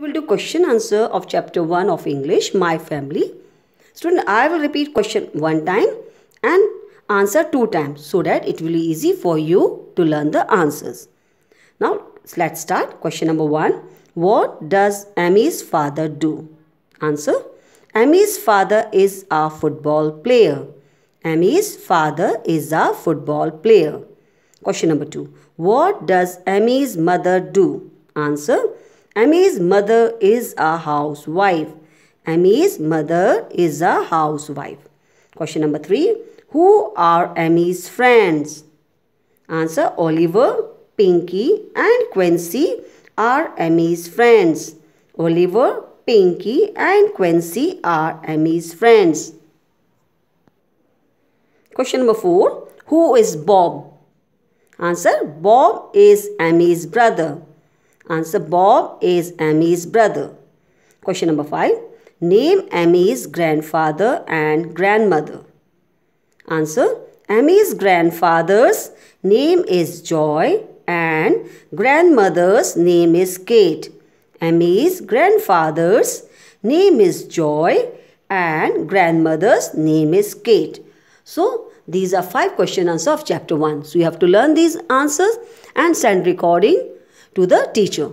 will do question answer of chapter 1 of English, My Family. Student, I will repeat question one time and answer two times so that it will be easy for you to learn the answers. Now, let's start. Question number 1. What does Amy's father do? Answer. Amy's father is a football player. Amy's father is a football player. Question number 2. What does Amy's mother do? Answer. Amy's mother is a housewife. Amy's mother is a housewife. Question number three. Who are Amy's friends? Answer Oliver, Pinky and Quincy are Amy's friends. Oliver, Pinky and Quincy are Amy's friends. Question number 4. Who is Bob? Answer Bob is Amy's brother. Answer Bob is Amy's brother. Question number 5. Name Amy's grandfather and grandmother. Answer Amy's grandfather's name is Joy and grandmother's name is Kate. Amy's grandfather's name is Joy and grandmother's name is Kate. So, these are five question answers of chapter 1. So, you have to learn these answers and send recording to the teacher.